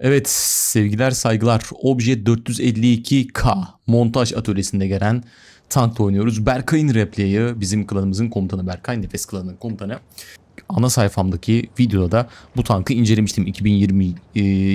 Evet sevgiler saygılar Obje 452K montaj atölyesinde gelen tankla oynuyoruz. Berkay'ın repliği bizim klanımızın komutanı Berkay nefes klanının komutanı ana sayfamdaki videoda da bu tankı incelemiştim. 2020 e,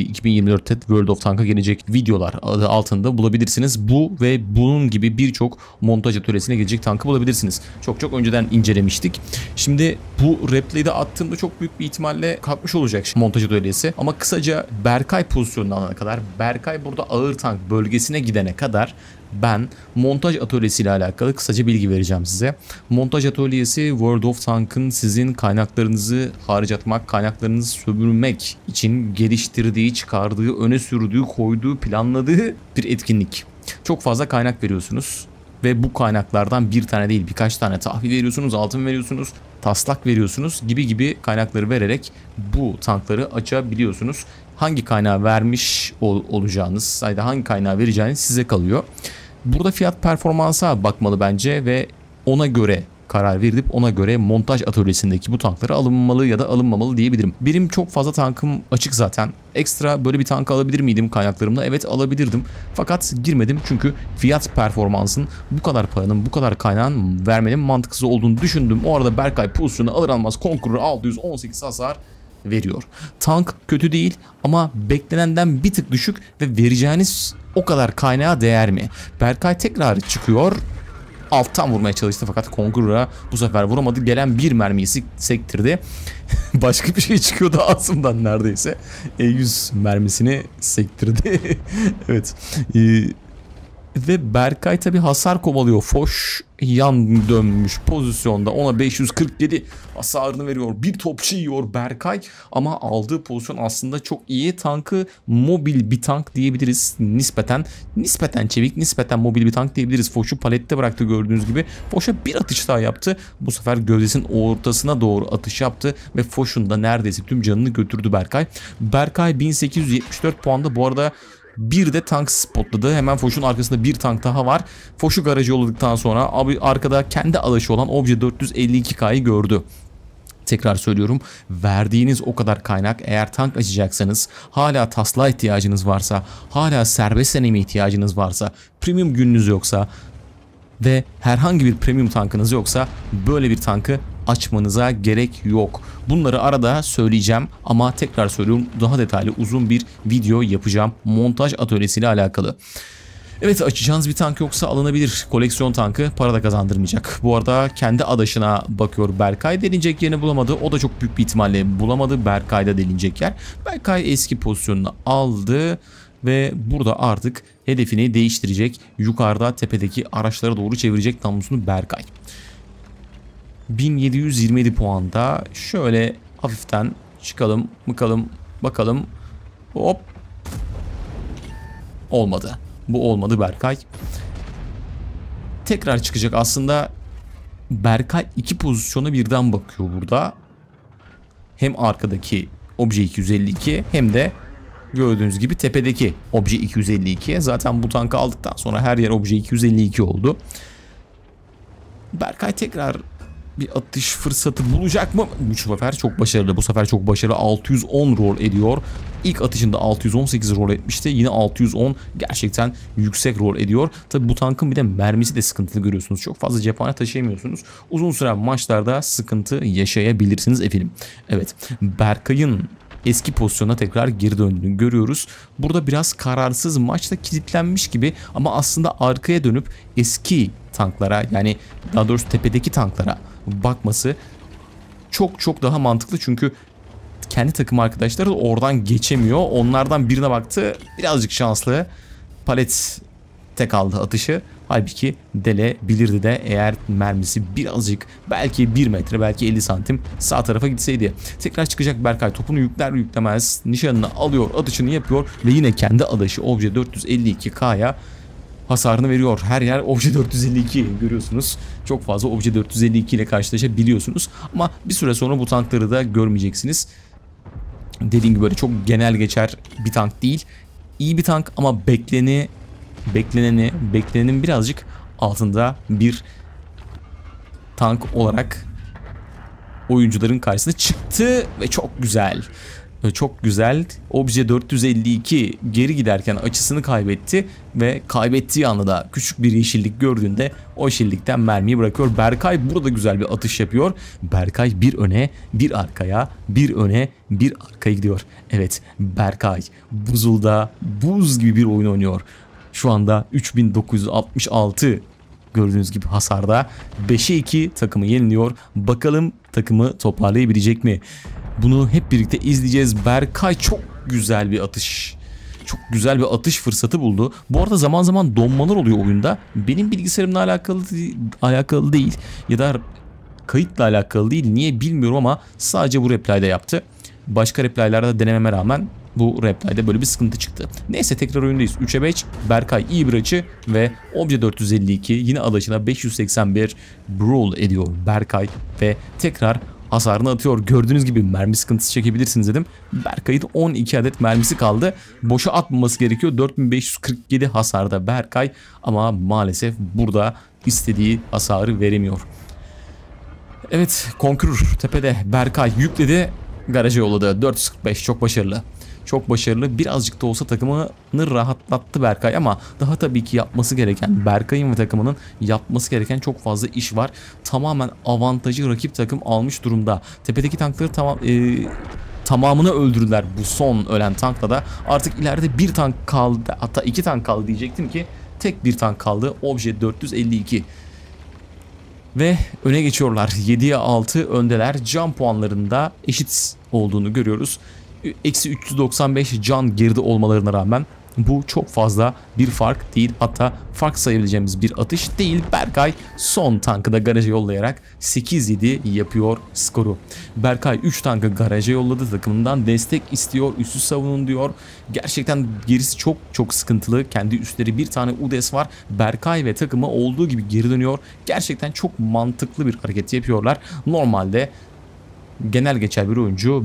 2024'te World of Tank'a gelecek videolar adı altında bulabilirsiniz. Bu ve bunun gibi birçok montaj atölyesine gelecek tankı bulabilirsiniz. Çok çok önceden incelemiştik. Şimdi bu replay'de attığımda çok büyük bir ihtimalle kalkmış olacak montaj atölyesi. Ama kısaca Berkay pozisyonuna alana kadar Berkay burada ağır tank bölgesine gidene kadar ben montaj atölyesiyle alakalı kısaca bilgi vereceğim size. Montaj atölyesi World of Tank'ın sizin kaynaklarınızı harcatmak, kaynaklarınızı sömürmek için geliştirdiği, çıkardığı, öne sürdüğü, koyduğu, planladığı bir etkinlik. Çok fazla kaynak veriyorsunuz ve bu kaynaklardan bir tane değil birkaç tane tahvil veriyorsunuz, altın veriyorsunuz, taslak veriyorsunuz gibi gibi kaynakları vererek bu tankları açabiliyorsunuz. Hangi kaynağı vermiş ol, olacağınız, ya hangi kaynağı vereceğiniz size kalıyor. Burada fiyat performansa bakmalı bence ve ona göre karar verip ona göre montaj atölyesindeki bu tankları alınmalı ya da alınmamalı diyebilirim. Benim çok fazla tankım açık zaten. Ekstra böyle bir tank alabilir miydim kaynaklarımla? Evet alabilirdim. Fakat girmedim çünkü fiyat performansın bu kadar paranın bu kadar kaynağın vermenin mantıksız olduğunu düşündüm. O arada Berkay pozisyonu alır almaz Conqueror 618 hasar veriyor. Tank kötü değil ama beklenenden bir tık düşük ve vereceğiniz o kadar kaynağa değer mi? Berkay tekrar çıkıyor. Alttan vurmaya çalıştı fakat Kongur'a bu sefer vuramadı. Gelen bir mermiyi sektirdi. Başka bir şey çıkıyordu ağzımdan neredeyse. E100 mermisini sektirdi. evet. Ee, ve Berkay tabi hasar kovalıyor. Foş yan dönmüş pozisyonda ona 547 hasarını veriyor. Bir topçu yiyor Berkay ama aldığı pozisyon aslında çok iyi. Tankı mobil bir tank diyebiliriz nispeten. Nispeten çevik, nispeten mobil bir tank diyebiliriz. Foş'u palette bıraktı gördüğünüz gibi. Foş'a bir atış daha yaptı. Bu sefer gövdesinin ortasına doğru atış yaptı ve Foş'un da neredeyse tüm canını götürdü Berkay. Berkay 1874 puanda bu arada bir de tank spotladı. Hemen Foş'un arkasında bir tank daha var. Foş'u garajı yolladıktan sonra abi arkada kendi alışı olan Obje 452K'yı gördü. Tekrar söylüyorum verdiğiniz o kadar kaynak eğer tank açacaksanız hala tasla ihtiyacınız varsa hala serbest deneme ihtiyacınız varsa premium gününüz yoksa ve herhangi bir premium tankınız yoksa böyle bir tankı açmanıza gerek yok. Bunları arada söyleyeceğim ama tekrar söylüyorum daha detaylı uzun bir video yapacağım montaj atölyesiyle alakalı. Evet açacağınız bir tank yoksa alınabilir. Koleksiyon tankı para da kazandırmayacak. Bu arada kendi adaşına bakıyor Berkay. Denilecek yerini bulamadı. O da çok büyük bir ihtimalle bulamadı. Berkay'da denilecek yer. Berkay eski pozisyonunu aldı ve burada artık hedefini değiştirecek. Yukarıda tepedeki araçlara doğru çevirecek namlusunu Berkay. 1727 puanda şöyle hafiften çıkalım bakalım bakalım hop olmadı bu olmadı Berkay tekrar çıkacak aslında Berkay iki pozisyona birden bakıyor burada hem arkadaki obje 252 hem de gördüğünüz gibi tepedeki obje 252'ye. Zaten bu tankı aldıktan sonra her yer obje 252 oldu. Berkay tekrar bir atış fırsatı bulacak mı? Bu sefer çok başarılı. Bu sefer çok başarılı. 610 rol ediyor. İlk atışında 618 rol etmişti. Yine 610 gerçekten yüksek rol ediyor. Tabi bu tankın bir de mermisi de sıkıntılı görüyorsunuz. Çok fazla cephane taşıyamıyorsunuz. Uzun süren maçlarda sıkıntı yaşayabilirsiniz efendim. Evet Berkay'ın eski pozisyona tekrar geri döndüğünü görüyoruz. Burada biraz kararsız maçta kilitlenmiş gibi ama aslında arkaya dönüp eski tanklara yani daha doğrusu tepedeki tanklara bakması çok çok daha mantıklı çünkü kendi takım arkadaşları da oradan geçemiyor. Onlardan birine baktı birazcık şanslı palet tek aldı atışı Halbuki delebilirdi de eğer mermisi birazcık belki 1 metre belki 50 santim sağ tarafa gitseydi. Tekrar çıkacak Berkay topunu yükler yüklemez nişanını alıyor atışını yapıyor ve yine kendi adaşı obje 452K'ya hasarını veriyor. Her yer obje 452 görüyorsunuz. Çok fazla obje 452 ile karşılaşabiliyorsunuz. Ama bir süre sonra bu tankları da görmeyeceksiniz. Dediğim gibi böyle çok genel geçer bir tank değil. İyi bir tank ama bekleni bekleneni, beklenenin birazcık altında bir tank olarak oyuncuların karşısına çıktı ve çok güzel. E, çok güzel. Obje 452 geri giderken açısını kaybetti ve kaybettiği anda da küçük bir yeşillik gördüğünde o yeşillikten mermiyi bırakıyor. Berkay burada güzel bir atış yapıyor. Berkay bir öne, bir arkaya, bir öne, bir arkaya gidiyor. Evet Berkay buzulda buz gibi bir oyun oynuyor. Şu anda 3966 gördüğünüz gibi hasarda. 5'e 2 takımı yeniliyor. Bakalım takımı toparlayabilecek mi? Bunu hep birlikte izleyeceğiz. Berkay çok güzel bir atış. Çok güzel bir atış fırsatı buldu. Bu arada zaman zaman donmalar oluyor oyunda. Benim bilgisayarımla alakalı alakalı değil ya da kayıtla alakalı değil. Niye bilmiyorum ama sadece bu replay'da yaptı. Başka replay'larda denememe rağmen bu replay'de böyle bir sıkıntı çıktı. Neyse tekrar oyundayız. 3'e 5 Berkay iyi bir açı ve Obje 452 yine alaşına 581 brawl ediyor Berkay ve tekrar hasarını atıyor. Gördüğünüz gibi mermi sıkıntısı çekebilirsiniz dedim. Berkay'ın 12 adet mermisi kaldı. Boşa atmaması gerekiyor. 4547 hasarda Berkay ama maalesef burada istediği hasarı veremiyor. Evet Conqueror tepede Berkay yükledi. Garaja yolladı. 445 çok başarılı. Çok başarılı. Birazcık da olsa takımını rahatlattı Berkay ama daha tabii ki yapması gereken Berkay'ın ve takımının yapması gereken çok fazla iş var. Tamamen avantajı rakip takım almış durumda. Tepedeki tankları tamam e, tamamını öldürdüler bu son ölen tankla da. Artık ileride bir tank kaldı hatta iki tank kaldı diyecektim ki tek bir tank kaldı. Obje 452 ve öne geçiyorlar. 7'ye 6 öndeler. Can puanlarında eşit olduğunu görüyoruz eksi 395 can geride olmalarına rağmen bu çok fazla bir fark değil hatta fark sayabileceğimiz bir atış değil. Berkay son tankı da garaja yollayarak 8-7 yapıyor skoru. Berkay 3 tankı garaja yolladı takımından destek istiyor üstü savunun diyor. Gerçekten gerisi çok çok sıkıntılı. Kendi üstleri bir tane UDES var. Berkay ve takımı olduğu gibi geri dönüyor. Gerçekten çok mantıklı bir hareket yapıyorlar. Normalde genel geçer bir oyuncu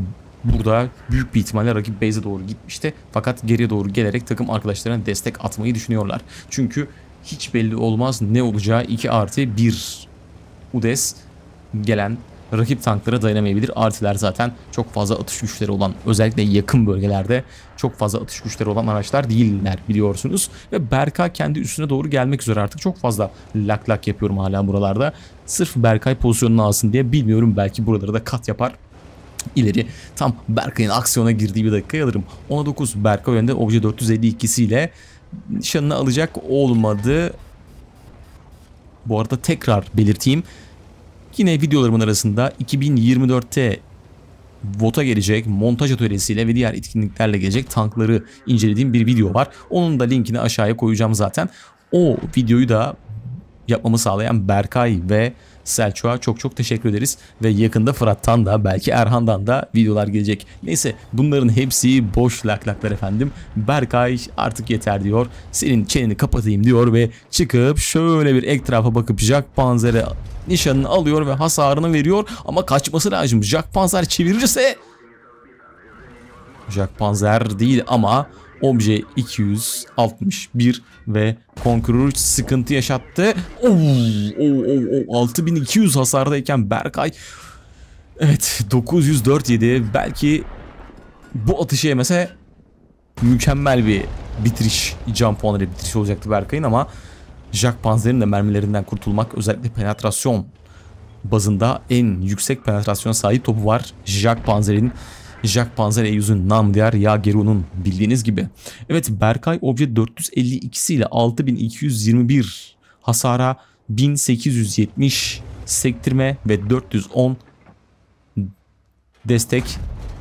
burada büyük bir ihtimalle rakip base'e doğru gitmişti. Fakat geriye doğru gelerek takım arkadaşlarına destek atmayı düşünüyorlar. Çünkü hiç belli olmaz ne olacağı 2 artı 1 UDES gelen rakip tanklara dayanamayabilir. Artiler zaten çok fazla atış güçleri olan özellikle yakın bölgelerde çok fazla atış güçleri olan araçlar değiller biliyorsunuz. Ve Berka kendi üstüne doğru gelmek üzere artık çok fazla lak lak yapıyorum hala buralarda. Sırf Berkay pozisyonunu alsın diye bilmiyorum belki buraları da kat yapar ileri tam Berkay'ın aksiyona girdiği bir dakikayı alırım. 19 9 Berkay önde obje ile nişanını alacak olmadı. Bu arada tekrar belirteyim. Yine videolarımın arasında 2024'te VOT'a gelecek, montaj atölyesiyle ve diğer etkinliklerle gelecek tankları incelediğim bir video var. Onun da linkini aşağıya koyacağım zaten. O videoyu da yapmamı sağlayan Berkay ve Selçuk'a çok çok teşekkür ederiz. Ve yakında Fırat'tan da belki Erhan'dan da videolar gelecek. Neyse bunların hepsi boş laklaklar efendim. Berkay artık yeter diyor. Senin çeneni kapatayım diyor ve çıkıp şöyle bir etrafa bakıp Jack Panzer'e nişanını alıyor ve hasarını veriyor. Ama kaçması lazım. Jack Panzer çevirirse... Jack Panzer değil ama Obje 261 ve Conqueror 3 sıkıntı yaşattı. Oo, oo, oo, 6200 hasardayken Berkay Evet 904 yedi. Belki bu atışı yemese mükemmel bir bitiriş, can puanıyla bitiriş olacaktı Berkay'ın ama Jack Panzer'in de mermilerinden kurtulmak özellikle penetrasyon bazında en yüksek penetrasyona sahip topu var Jack Panzer'in. Jack Panzer E100'ün nam diğer Yageru'nun bildiğiniz gibi. Evet Berkay obje 452'si ile 6221 hasara 1870 sektirme ve 410 destek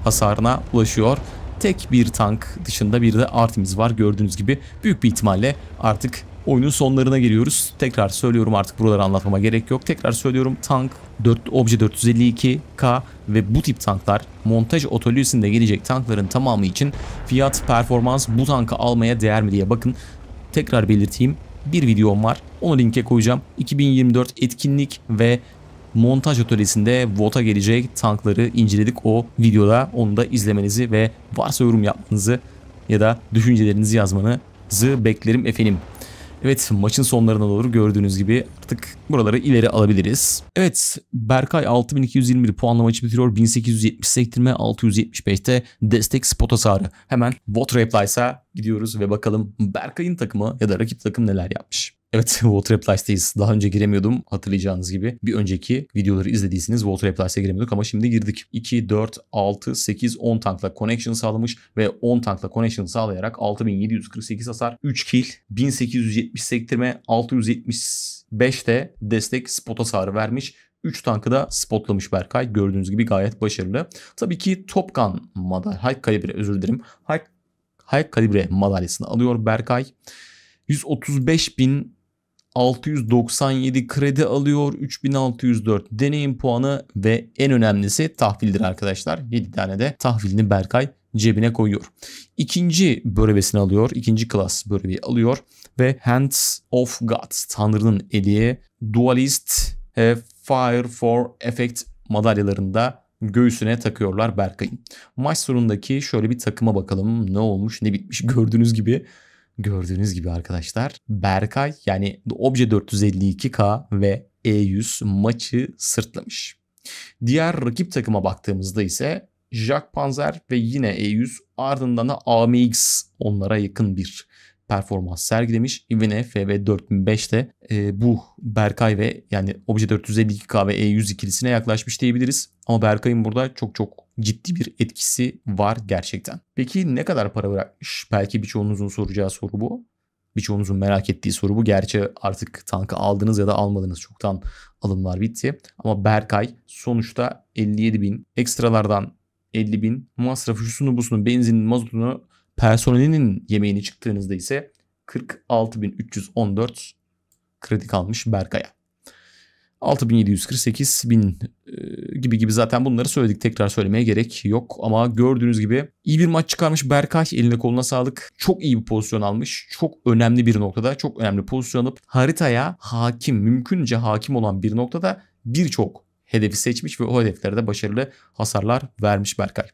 hasarına ulaşıyor. Tek bir tank dışında bir de Artemis var gördüğünüz gibi büyük bir ihtimalle artık oyunun sonlarına giriyoruz. Tekrar söylüyorum artık buraları anlatmama gerek yok. Tekrar söylüyorum tank 4, obje 452K ve bu tip tanklar montaj otolüsünde gelecek tankların tamamı için fiyat performans bu tankı almaya değer mi diye bakın. Tekrar belirteyim bir videom var. Onu linke koyacağım. 2024 etkinlik ve montaj atölyesinde VOT'a gelecek tankları inceledik o videoda. Onu da izlemenizi ve varsa yorum yapmanızı ya da düşüncelerinizi yazmanızı beklerim efendim. Evet maçın sonlarına doğru gördüğünüz gibi artık buraları ileri alabiliriz. Evet Berkay 6221 puanlama maçı bitiriyor. 1870 sektirme 675'te destek spot hasarı. Hemen bot replysa gidiyoruz ve bakalım Berkay'ın takımı ya da rakip takım neler yapmış. Evet Voltreplies'teyiz. Daha önce giremiyordum hatırlayacağınız gibi. Bir önceki videoları izlediyseniz Voltreplies'e giremiyorduk ama şimdi girdik. 2, 4, 6, 8, 10 tankla connection sağlamış ve 10 tankla connection sağlayarak 6748 hasar, 3 kill, 1870 sektirme, 675 de destek spot hasarı vermiş 3 tankı da spotlamış Berkay. Gördüğünüz gibi gayet başarılı. Tabii ki Top Gun madalya, high kalibre özür dilerim. High, high kalibre madalyasını alıyor Berkay. 135 bin 697 kredi alıyor. 3604 deneyim puanı ve en önemlisi tahvildir arkadaşlar. 7 tane de tahvilini Berkay cebine koyuyor. İkinci börebesini alıyor. ikinci klas börebeyi alıyor. Ve Hands of God Tanrı'nın eli Dualist e, Fire for Effect madalyalarında göğsüne takıyorlar Berkay'ın. Maç sonundaki şöyle bir takıma bakalım ne olmuş ne bitmiş gördüğünüz gibi Gördüğünüz gibi arkadaşlar Berkay yani Obje 452K ve E100 maçı sırtlamış. Diğer rakip takıma baktığımızda ise Jack Panzer ve yine E100 ardından da AMX onlara yakın bir performans sergilemiş. Invine FV4005'te e, bu Berkay ve yani Obje 452K ve E100 ikilisine yaklaşmış diyebiliriz. Ama Berkay'ın burada çok çok ciddi bir etkisi var gerçekten. Peki ne kadar para bırakmış? Belki birçoğunuzun soracağı soru bu. Birçoğunuzun merak ettiği soru bu. Gerçi artık tankı aldınız ya da almadınız. Çoktan alımlar bitti. Ama Berkay sonuçta 57 bin ekstralardan 50 bin masrafı şusunu busunu benzinin mazotunu Personelinin yemeğini çıktığınızda ise 46.314 kredi kalmış Berkay'a. 6748 bin e, gibi gibi zaten bunları söyledik tekrar söylemeye gerek yok ama gördüğünüz gibi iyi bir maç çıkarmış Berkay eline koluna sağlık çok iyi bir pozisyon almış çok önemli bir noktada çok önemli pozisyon alıp haritaya hakim mümkünce hakim olan bir noktada birçok hedefi seçmiş ve o hedeflere de başarılı hasarlar vermiş Berkay.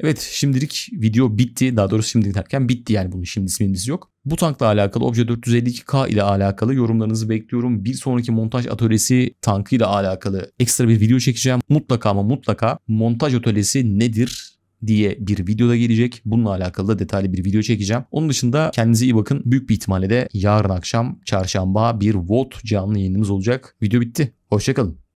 Evet şimdilik video bitti. Daha doğrusu şimdilik derken bitti yani bunun şimdi ismimiz yok. Bu tankla alakalı Obje 452K ile alakalı yorumlarınızı bekliyorum. Bir sonraki montaj atölyesi tankıyla alakalı ekstra bir video çekeceğim. Mutlaka ama mutlaka montaj atölyesi nedir? diye bir videoda gelecek. Bununla alakalı da detaylı bir video çekeceğim. Onun dışında kendinize iyi bakın. Büyük bir ihtimalle de yarın akşam çarşamba bir VOD canlı yayınımız olacak. Video bitti. Hoşçakalın.